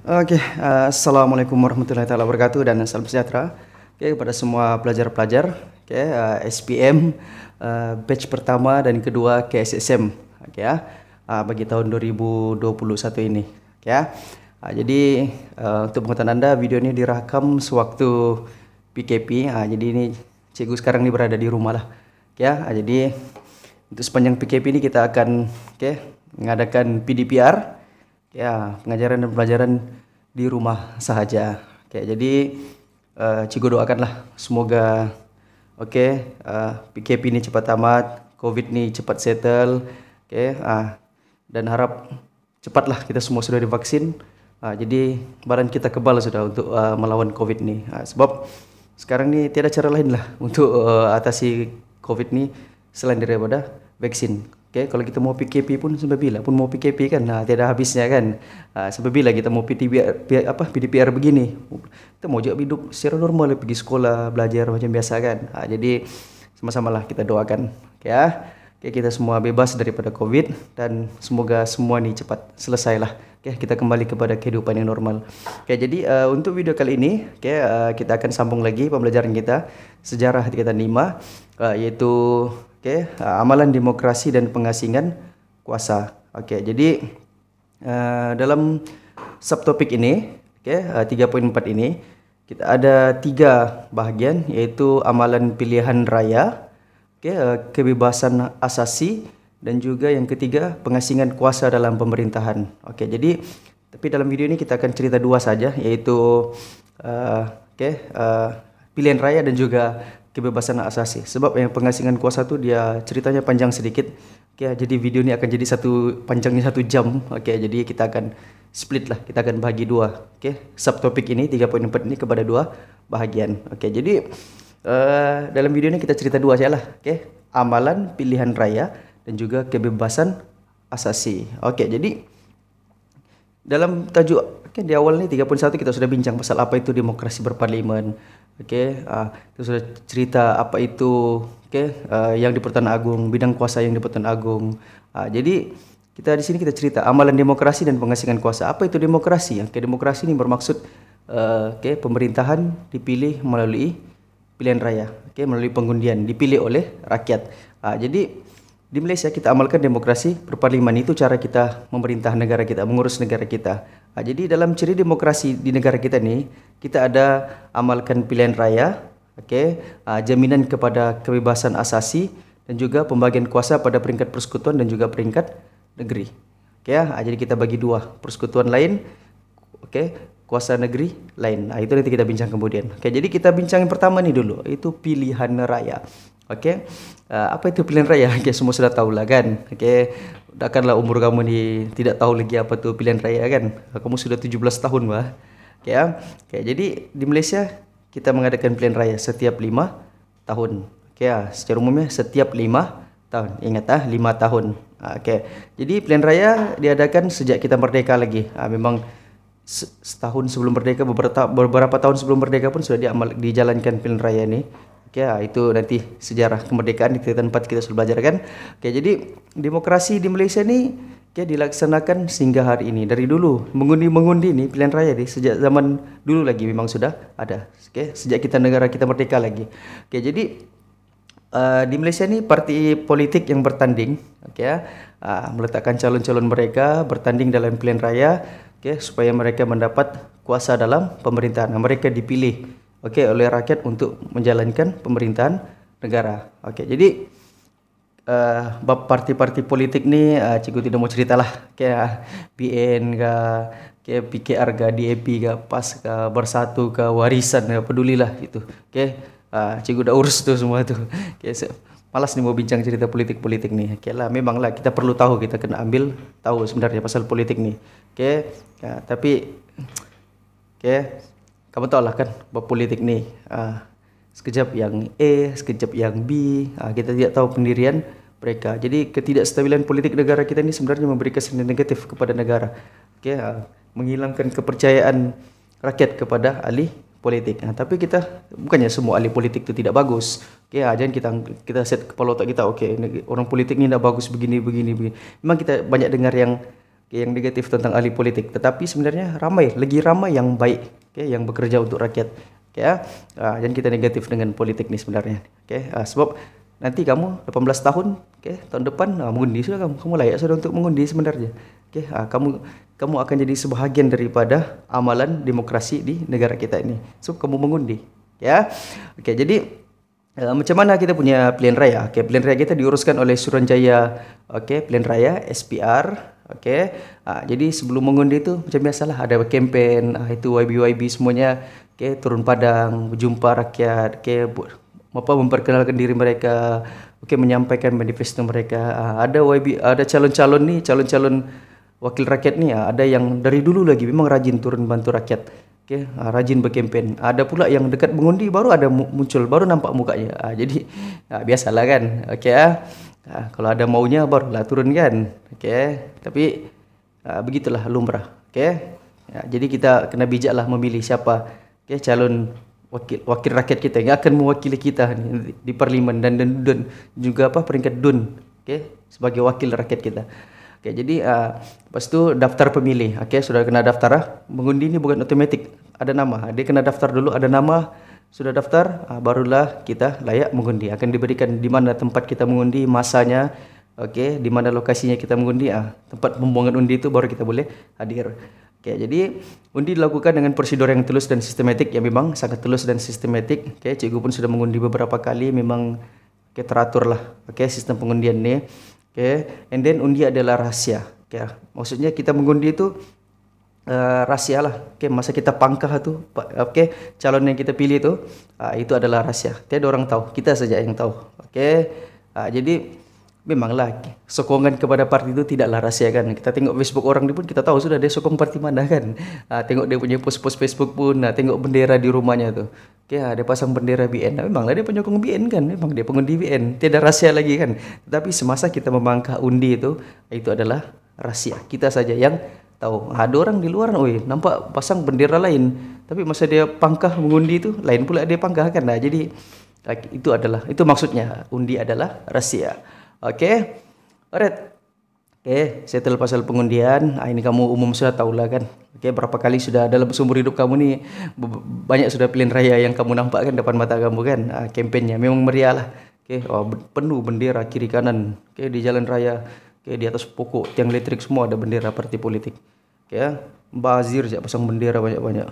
Okey, uh, assalamualaikum warahmatullahi taala wabarakatuh dan salam sejahtera. Okey kepada semua pelajar-pelajar, okey uh, SPM uh, batch pertama dan kedua KSSM. Okey ya. Uh, bagi tahun 2021 ini. Okey ya. Uh, jadi uh, untuk pengetahuan anda, video ini dirakam sewaktu PKP. Uh, jadi ini cikgu sekarang ni berada di rumah lah. Okey ya. Uh, jadi untuk sepanjang PKP ini kita akan okey mengadakan PDPR. Ya, pengajaran dan pelajaran di rumah saja. Oke, jadi uh, eh, Cigo doakanlah semoga oke okay, uh, eh, PKP ini cepat tamat, COVID ini cepat settle, oke. Okay, uh, dan harap cepatlah kita semua sudah divaksin. Uh, jadi badan kita kebal sudah untuk uh, melawan COVID ini. Uh, sebab sekarang ini tiada cara lain lah untuk uh, atasi COVID ini selain daripada vaksin. Okay, kalau kita mau PKP pun sampai bila pun mau PKP kan ha, tiada habisnya kan ha, sampai bila kita mau PTB, apa, PDPR begini kita mau juga hidup secara normal lah. pergi sekolah belajar macam biasa kan ha, jadi sama-sama lah kita doakan okay, ya ha? okay, kita semua bebas daripada COVID dan semoga semua ni cepat selesai lah okay, kita kembali kepada kehidupan yang normal okay, jadi uh, untuk video kali ini okay, uh, kita akan sambung lagi pembelajaran kita sejarah kita lima uh, iaitu okay, uh, amalan demokrasi dan pengasingan kuasa. Okay, jadi uh, dalam subtopik ini, okay, uh, 3.4 ini, kita ada tiga bahagian iaitu amalan pilihan raya, okay, uh, kebebasan asasi dan juga yang ketiga pengasingan kuasa dalam pemerintahan. Okay, jadi tapi dalam video ini kita akan cerita dua saja iaitu uh, okay, uh, pilihan raya dan juga kebebasan hak asasi. Sebab yang pengasingan kuasa tu dia ceritanya panjang sedikit. Okay, jadi video ni akan jadi satu panjangnya satu jam. Okay, jadi kita akan split lah. Kita akan bagi dua. Okay, subtopik ini 3.4 ini kepada dua bahagian. Okay, jadi uh, dalam video ni kita cerita dua saja lah. Okay, amalan pilihan raya dan juga kebebasan asasi. Okay, jadi dalam tajuk okay, di awal ni 3.1 kita sudah bincang pasal apa itu demokrasi berparlimen. Okey, uh, ah, itu sudah cerita apa itu okey, uh, ah, yang di Pertuan Agung, bidang kuasa yang di Pertuan Agung. Uh, jadi kita di sini kita cerita amalan demokrasi dan pengasingan kuasa. Apa itu demokrasi? Yang okay, demokrasi ini bermaksud uh, okey, pemerintahan dipilih melalui pilihan raya, okey, melalui pengundian, dipilih oleh rakyat. Uh, jadi di Malaysia kita amalkan demokrasi perparlimen itu cara kita memerintah negara kita, mengurus negara kita. Ha, jadi dalam ciri demokrasi di negara kita ni, kita ada amalkan pilihan raya, okey, ha, jaminan kepada kebebasan asasi dan juga pembagian kuasa pada peringkat persekutuan dan juga peringkat negeri. Okey, ha, jadi kita bagi dua, persekutuan lain, okey, kuasa negeri lain. Ha, itu nanti kita bincang kemudian. Okey, jadi kita bincang yang pertama ni dulu, itu pilihan raya. Okey. Uh, apa itu pilihan raya? Okay, semua sudah tahu lah kan. Okey takkanlah umur kamu ni tidak tahu lagi apa tu pilihan raya kan. Kamu sudah 17 tahun bah. Okay, ya. Ah. Okay, jadi di Malaysia kita mengadakan pilihan raya setiap 5 tahun. Okay, ya. Ah. Secara umumnya setiap 5 tahun. Ingat ah 5 tahun. Ah, okay. Jadi pilihan raya diadakan sejak kita merdeka lagi. memang setahun sebelum merdeka beberapa beberapa tahun sebelum merdeka pun sudah dijalankan pilihan raya ni. Okay, ah, itu nanti sejarah kemerdekaan di tempat kita sudah belajar kan. Okay, jadi demokrasi di Malaysia ini okay, dilaksanakan sehingga hari ini. Dari dulu mengundi-mengundi ini pilihan raya ini sejak zaman dulu lagi memang sudah ada. Okay, sejak kita negara kita merdeka lagi. Okay, jadi uh, di Malaysia ini parti politik yang bertanding okay, uh, ah, meletakkan calon-calon mereka bertanding dalam pilihan raya okay, supaya mereka mendapat kuasa dalam pemerintahan. Mereka dipilih Oke, oleh rakyat untuk menjalankan pemerintahan negara. Oke, jadi uh, bab parti-parti politik nih eh, uh, cikgu tidak mau ceritalah kayak ah, BN ke kayak PKR ke DAP ke PAS ke Bersatu ke Warisan ya pedulilah gitu. Oke, uh, cikgu udah urus tuh semua tuh. Oke, malas nih mau bincang cerita politik-politik nih. Oke lah, memanglah kita perlu tahu kita kena ambil tahu sebenarnya pasal politik nih. Oke, ya, tapi oke kamu tahu lah kan politik ni uh, sekejap yang A sekejap yang B uh, kita tidak tahu pendirian mereka jadi ketidakstabilan politik negara kita ini sebenarnya memberi kesan negatif kepada negara okay, uh, ah, menghilangkan kepercayaan rakyat kepada ahli politik. Nah, tapi kita bukannya semua ahli politik itu tidak bagus. okay? ah, jangan kita kita set kepala otak kita. okay? orang politik ni tidak bagus begini begini begini. Memang kita banyak dengar yang okay, yang negatif tentang ahli politik tetapi sebenarnya ramai lagi ramai yang baik okay, yang bekerja untuk rakyat okay, ya? uh, jangan ah, kita negatif dengan politik ni sebenarnya okay, uh, sebab nanti kamu 18 tahun okay, tahun depan uh, mengundi sudah kamu kamu layak sudah untuk mengundi sebenarnya okay, uh, kamu kamu akan jadi sebahagian daripada amalan demokrasi di negara kita ini sebab kamu mengundi ya okay, jadi Uh, macam mana kita punya pilihan raya? Okay, pilihan raya kita diuruskan oleh Suruhanjaya okay, pilihan raya SPR Okey. Uh, jadi sebelum mengundi tu macam biasalah ada kempen uh, itu YB-YB semuanya okey turun padang berjumpa rakyat okey apa memperkenalkan diri mereka okey menyampaikan manifesto mereka uh, ada YB ada calon-calon ni calon-calon wakil rakyat ni uh, ada yang dari dulu lagi memang rajin turun bantu rakyat okey uh, rajin berkempen ada pula yang dekat mengundi baru ada muncul baru nampak mukanya uh, jadi uh, biasalah kan okey ah uh. Ha, kalau ada maunya barulah turun kan. Okey. Tapi ha, begitulah lumrah. Okey. Ha, jadi kita kena bijaklah memilih siapa okey calon wakil wakil rakyat kita yang akan mewakili kita ni, di parlimen dan dan dun juga apa peringkat dun okey sebagai wakil rakyat kita. Okey jadi uh, lepas tu daftar pemilih okey sudah kena daftar lah. Mengundi ni bukan otomatik, ada nama dia kena daftar dulu ada nama sudah daftar uh, barulah kita layak mengundi akan diberikan di mana tempat kita mengundi masanya oke okay, di mana lokasinya kita mengundi ah tempat pembuangan undi itu baru kita boleh hadir Oke, okay, jadi undi dilakukan dengan prosedur yang telus dan sistematik ya memang sangat telus dan sistematik. Oke, okay, cikgu pun sudah mengundi beberapa kali memang okay, teratur lah. Oke, okay, sistem pengundian ini. Oke, okay, and then undi adalah rahasia. Oke, ya. okay, maksudnya kita mengundi itu uh, rahsia lah. Okay, masa kita pangkah tu, okay, calon yang kita pilih tu, uh, itu adalah rahsia. Tiada orang tahu, kita saja yang tahu. Okay, uh, ah, jadi memanglah sokongan kepada parti itu tidaklah rahsia kan. Kita tengok Facebook orang ni pun kita tahu sudah dia sokong parti mana kan. Uh, tengok dia punya post-post Facebook pun, uh, tengok bendera di rumahnya tu. Okay, uh, dia pasang bendera BN. Nah, memanglah dia penyokong BN kan. Memang dia pengundi BN. Tiada rahsia lagi kan. Tapi semasa kita memangkah undi itu, itu adalah rahsia. Kita saja yang tahu ada orang di luar oi nampak pasang bendera lain tapi masa dia pangkah mengundi tu lain pula dia pangkah kan nah, jadi itu adalah itu maksudnya undi adalah rahsia okey alright Oke, okay, settle pasal pengundian. Ah, ini kamu umum sudah tahu kan. Oke, okay, berapa kali sudah dalam seumur hidup kamu ni banyak sudah pilihan raya yang kamu nampak kan depan mata kamu kan. Ah, kampanyenya memang meriah lah. okay, oh, penuh bendera kiri kanan. Oke, okay, di jalan raya. Oke, di atas pokok tiang elektrik semua ada bendera partai politik. Ya, bazir ya pasang bendera banyak-banyak.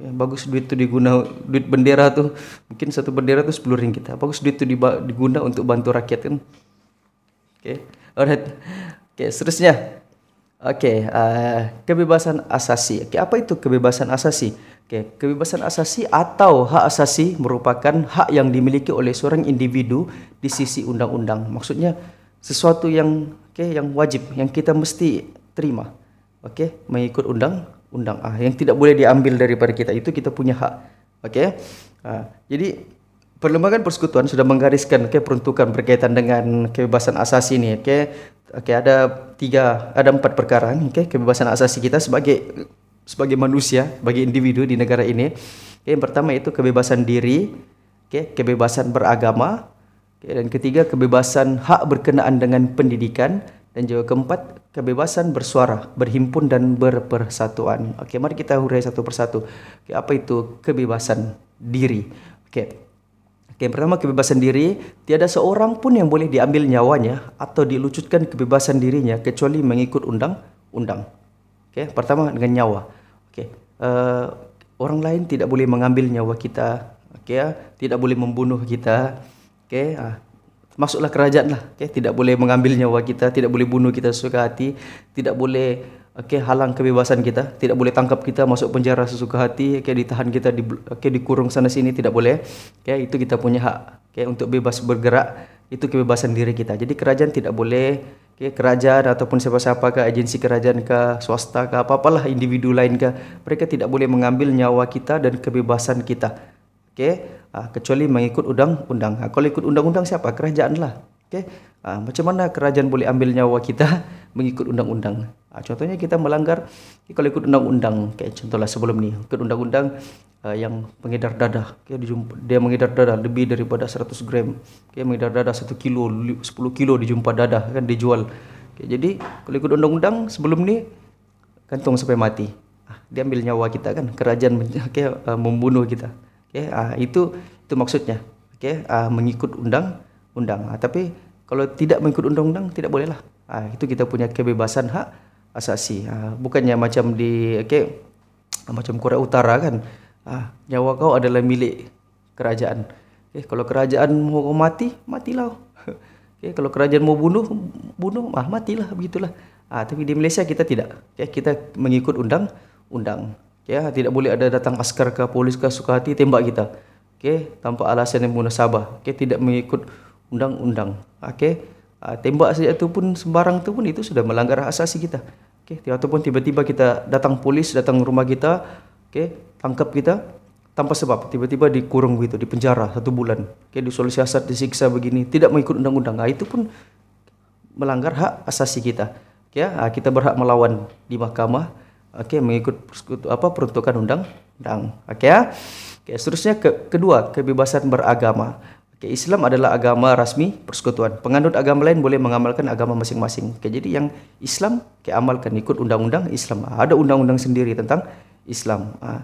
Ya, bagus duit itu diguna duit bendera tuh mungkin satu bendera tuh ring kita Bagus duit itu diguna untuk bantu rakyat kan. Oke. Alright. Oke, seterusnya. Oke, uh, kebebasan asasi. Oke, apa itu kebebasan asasi? Oke, kebebasan asasi atau hak asasi merupakan hak yang dimiliki oleh seorang individu di sisi undang-undang. Maksudnya sesuatu yang okey yang wajib yang kita mesti terima okey mengikut undang undang ah yang tidak boleh diambil daripada kita itu kita punya hak okey ah, jadi perlembagaan persekutuan sudah menggariskan okey peruntukan berkaitan dengan kebebasan asasi ni, okey okey ada tiga ada empat perkara ni, okey kebebasan asasi kita sebagai sebagai manusia bagi individu di negara ini Okey, yang pertama itu kebebasan diri okey kebebasan beragama Okay, dan ketiga, kebebasan hak berkenaan dengan pendidikan. Dan juga keempat, kebebasan bersuara, berhimpun dan berpersatuan. Okey, mari kita hurai satu persatu. Okay, apa itu kebebasan diri? Okey, okay, yang pertama kebebasan diri, tiada seorang pun yang boleh diambil nyawanya atau dilucutkan kebebasan dirinya kecuali mengikut undang-undang. Okey, pertama dengan nyawa. Okey, uh, orang lain tidak boleh mengambil nyawa kita. Okey, uh, tidak boleh membunuh kita. Okay, uh, ah, masuklah kerajaan lah. Okay, tidak boleh mengambil nyawa kita, tidak boleh bunuh kita sesuka hati, tidak boleh okay, halang kebebasan kita, tidak boleh tangkap kita masuk penjara sesuka hati, okay, ditahan kita di, okay, dikurung sana sini tidak boleh. Okay, itu kita punya hak. Okay, untuk bebas bergerak itu kebebasan diri kita. Jadi kerajaan tidak boleh okay, kerajaan ataupun siapa-siapa ke agensi kerajaan ke swasta ke apa-apalah individu lain ke mereka tidak boleh mengambil nyawa kita dan kebebasan kita. Okay, ha, kecuali mengikut undang-undang. Ha, ah, kalau ikut undang-undang siapa? Kerajaanlah. Okay, Ha, ah, macam mana kerajaan boleh ambil nyawa kita mengikut undang-undang? Ha, contohnya kita melanggar okay, kalau ikut undang-undang kayak contohlah sebelum ni ikut undang-undang uh, yang mengedar dadah. Okey dijumpa dia mengedar dadah lebih daripada 100 gram. Okey mengedar dadah 1 kilo 10 kilo dijumpa dadah kan dijual. Okey jadi kalau ikut undang-undang sebelum ni kantong sampai mati. Ha, dia ambil nyawa kita kan kerajaan okay, uh, membunuh kita. Okey, uh, itu itu maksudnya. Okey, uh, mengikut undang-undang. Uh, ah, tapi kalau tidak mengikut undang-undang tidak bolehlah. Uh, itu kita punya kebebasan hak asasi. Uh, bukannya macam di okey macam Korea Utara kan. Uh, nyawa kau adalah milik kerajaan. Okay, kalau kerajaan mau mati, matilah. Okay, kalau kerajaan mau bunuh, bunuh, Ah, matilah begitulah. Ah, tapi di Malaysia kita tidak. Okay, kita mengikut undang-undang. Ya, tidak boleh ada datang askar ke polis ke suka hati tembak kita. Okey, tanpa alasan yang munasabah. Okey, tidak mengikut undang-undang. Okey. Uh, tembak saja tu pun sembarang tu pun itu sudah melanggar hak asasi kita. Okey, ataupun tiba-tiba kita datang polis datang rumah kita, okey, tangkap kita tanpa sebab tiba-tiba dikurung begitu di penjara satu bulan okay, disuruh siasat disiksa begini tidak mengikut undang-undang nah, itu pun melanggar hak asasi kita okay, ah, kita berhak melawan di mahkamah okey mengikut apa peruntukan undang-undang okey ya okey seterusnya ke, kedua kebebasan beragama okey Islam adalah agama rasmi persekutuan penganut agama lain boleh mengamalkan agama masing-masing okey jadi yang Islam ke amalkan ikut undang-undang Islam ah, ada undang-undang sendiri tentang Islam ah,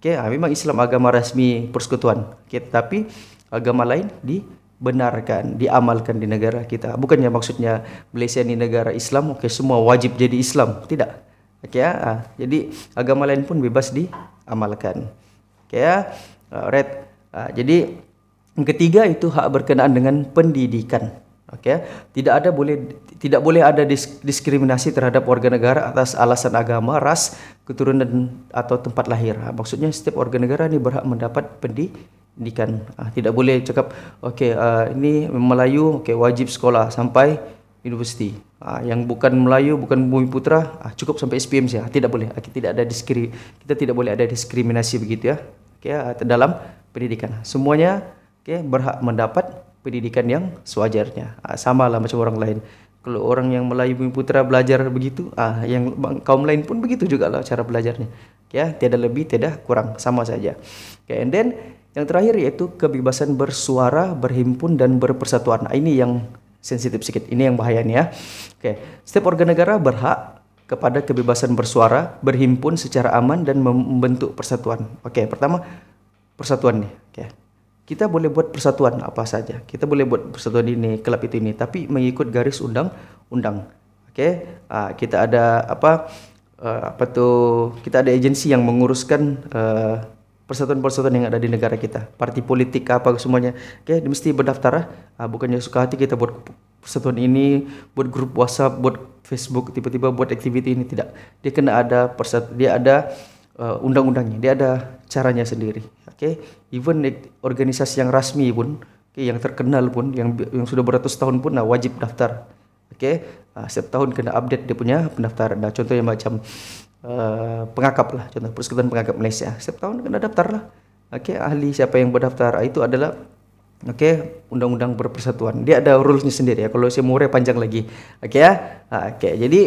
okey ah, memang Islam agama rasmi persekutuan okey tapi agama lain di benarkan diamalkan di negara kita bukannya maksudnya Malaysia ni negara Islam Okay, semua wajib jadi Islam tidak Okey ya. Ah, ha. Ah. Jadi agama lain pun bebas diamalkan. Okey ya. Ah. Alright. Ha. Jadi yang ketiga itu hak berkenaan dengan pendidikan. Okey. Tidak ada boleh tidak boleh ada diskriminasi terhadap warga negara atas alasan agama, ras, keturunan atau tempat lahir. Maksudnya setiap warga negara ini berhak mendapat pendidikan. Tidak boleh cakap okey ini Melayu okey wajib sekolah sampai universiti. ah, yang bukan Melayu, bukan Bumi Putra, ah, cukup sampai SPM saja. Ah, tidak boleh, ah, tidak ada diskri, kita tidak boleh ada diskriminasi begitu ya. Oke, okay, ah, dalam pendidikan. Semuanya oke okay, berhak mendapat pendidikan yang sewajarnya. Ah, sama lah macam orang lain. Kalau orang yang Melayu Bumi Putra belajar begitu, ah yang kaum lain pun begitu juga lah cara belajarnya. Ya, okay, ah, tidak lebih, tidak kurang, sama saja. Okay, and then yang terakhir yaitu kebebasan bersuara, berhimpun dan berpersatuan. Nah, ini yang sensitif sedikit. Ini yang bahaya nih ya. Oke, setiap warga negara berhak kepada kebebasan bersuara, berhimpun secara aman dan membentuk persatuan. Oke, pertama persatuan nih. Oke. Kita boleh buat persatuan apa saja. Kita boleh buat persatuan ini, klub itu ini, tapi mengikut garis undang-undang. Oke. Uh, kita ada apa uh, apa tuh? Kita ada agensi yang menguruskan uh, persatuan-persatuan yang ada di negara kita, parti politik apa semuanya. Oke, okay, mesti berdaftar ah. ah. bukannya suka hati kita buat persatuan ini, buat grup WhatsApp, buat Facebook, tiba-tiba buat activity ini tidak. Dia kena ada persat dia ada uh, undang-undangnya, dia ada caranya sendiri. Oke, okay? even organisasi yang rasmi pun, okay, yang terkenal pun, yang yang sudah beratus tahun pun nah wajib daftar. Oke, okay? uh, setiap tahun kena update dia punya pendaftaran. Nah, contohnya macam Eh, pengakap lah contoh persekutuan pengakap Malaysia setiap tahun kena daftar lah oke okay, ahli siapa yang berdaftar ah, itu adalah oke okay, undang-undang berpersatuan dia ada rulesnya sendiri ya kalau saya murai panjang lagi oke okay, ah, ya ah, oke okay, jadi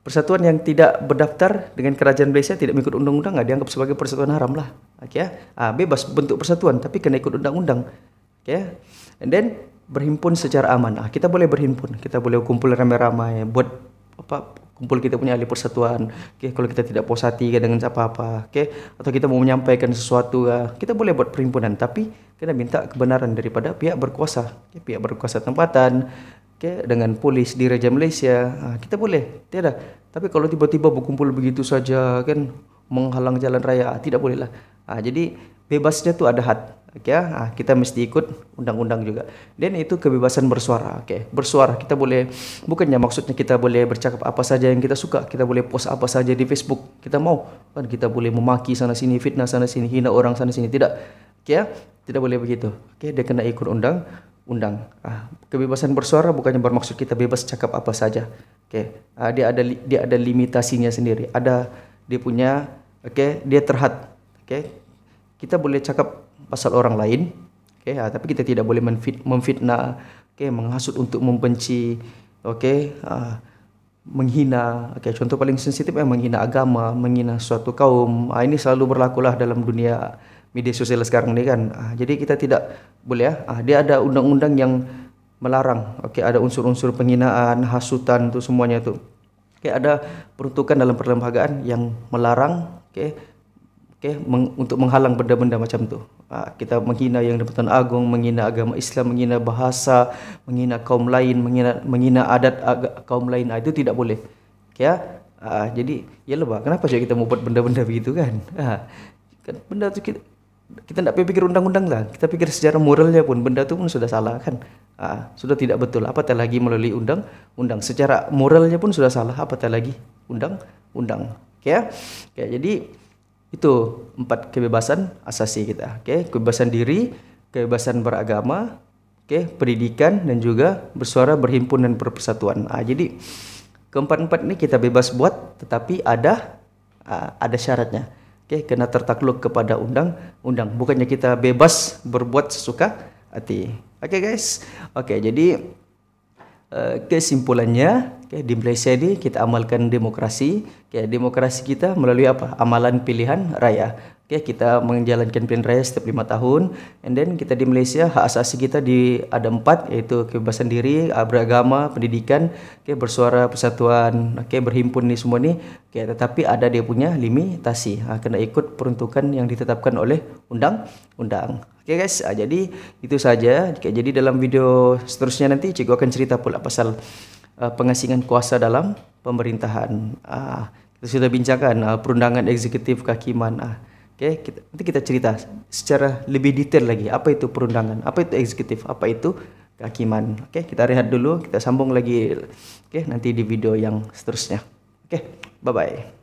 persatuan yang tidak berdaftar dengan kerajaan Malaysia tidak mengikut undang-undang nggak dianggap sebagai persatuan haram lah oke okay, ya ah, bebas bentuk persatuan tapi kena ikut undang-undang oke ya. and then berhimpun secara aman kita boleh berhimpun kita boleh kumpul ramai-ramai buat apa kumpul kita punya ahli persatuan okay, kalau kita tidak puas hati kan dengan apa-apa okay, atau kita mau menyampaikan sesuatu ah, kita boleh buat perhimpunan tapi kita minta kebenaran daripada pihak berkuasa okay, pihak berkuasa tempatan okay, dengan polis di Raja Malaysia ah, kita boleh tiada tapi kalau tiba-tiba berkumpul begitu saja kan menghalang jalan raya ah, tidak bolehlah jadi bebasnya tu ada had okay, ah, ah, kita mesti ikut undang-undang juga. Dan itu kebebasan bersuara. Okay, bersuara kita boleh bukannya maksudnya kita boleh bercakap apa saja yang kita suka. Kita boleh post apa saja di Facebook kita mau. Kan kita boleh memaki sana sini, fitnah sana sini, hina orang sana sini. Tidak. Okay, ah, tidak boleh begitu. Okay, dia kena ikut undang undang. Ah, kebebasan bersuara bukannya bermaksud kita bebas cakap apa saja. Okay, ah, dia ada dia ada limitasinya sendiri. Ada dia punya. Okay, dia terhad. Okay, kita boleh cakap pasal orang lain. okay, ha, tapi kita tidak boleh memfit, memfitnah, okay, menghasut untuk membenci, okay, ha, menghina. okay, contoh paling sensitif yang menghina agama, menghina suatu kaum. Ha, ini selalu berlakulah dalam dunia media sosial sekarang ni kan. Ha, jadi kita tidak boleh ya. Ha, dia ada undang-undang yang melarang. okay, ada unsur-unsur penghinaan, hasutan tu semuanya tu. okay, ada peruntukan dalam perlembagaan yang melarang, okay, okay, meng, untuk menghalang benda-benda macam tu. Ah, kita menghina yang dipertuan agung, menghina agama Islam, menghina bahasa, menghina kaum lain, menghina, menghina adat kaum lain. Ah, itu tidak boleh. Okay, ah? Ah, jadi, ya lebah. Kenapa saja kita membuat benda-benda begitu kan? Ah, kan benda tu kita kita tidak pikir undang-undang lah. Kita pikir sejarah moralnya pun benda tu pun sudah salah kan? Ah, sudah tidak betul. Apa tak lagi melalui undang-undang. Secara moralnya pun sudah salah. Apa tak lagi undang-undang. Okay, ya. Ah. okay, jadi, Itu empat kebebasan asasi kita. Oke, okay? kebebasan diri, kebebasan beragama, oke, okay? pendidikan dan juga bersuara, berhimpun dan berpersatuan. Ah, jadi keempat-empat ini kita bebas buat tetapi ada uh, ada syaratnya. Oke, okay? kena tertakluk kepada undang-undang. Bukannya kita bebas berbuat sesuka hati. Oke, okay, guys. Oke, okay, jadi Eh, kesimpulannya okay, di Malaysia ini kita amalkan demokrasi okay, demokrasi kita melalui apa amalan pilihan raya Okay, kita menjalankan pilihan raya setiap lima tahun. And then kita di Malaysia, hak asasi kita di ada empat, iaitu kebebasan diri, ah, beragama, pendidikan, okay, bersuara, persatuan, okay, berhimpun ni semua ni. Okay, tetapi ada dia punya limitasi. Ha, kena ikut peruntukan yang ditetapkan oleh undang-undang. Okay guys, ha, jadi itu saja. Okay, jadi dalam video seterusnya nanti, cikgu akan cerita pula pasal uh, pengasingan kuasa dalam pemerintahan. Uh, kita sudah bincangkan uh, perundangan eksekutif kehakiman. Uh, Oke, okay, kita, nanti kita cerita secara lebih detail lagi apa itu perundangan, apa itu eksekutif, apa itu kehakiman. Oke, okay, kita rehat dulu, kita sambung lagi. Oke, okay, nanti di video yang seterusnya. Oke, bye bye.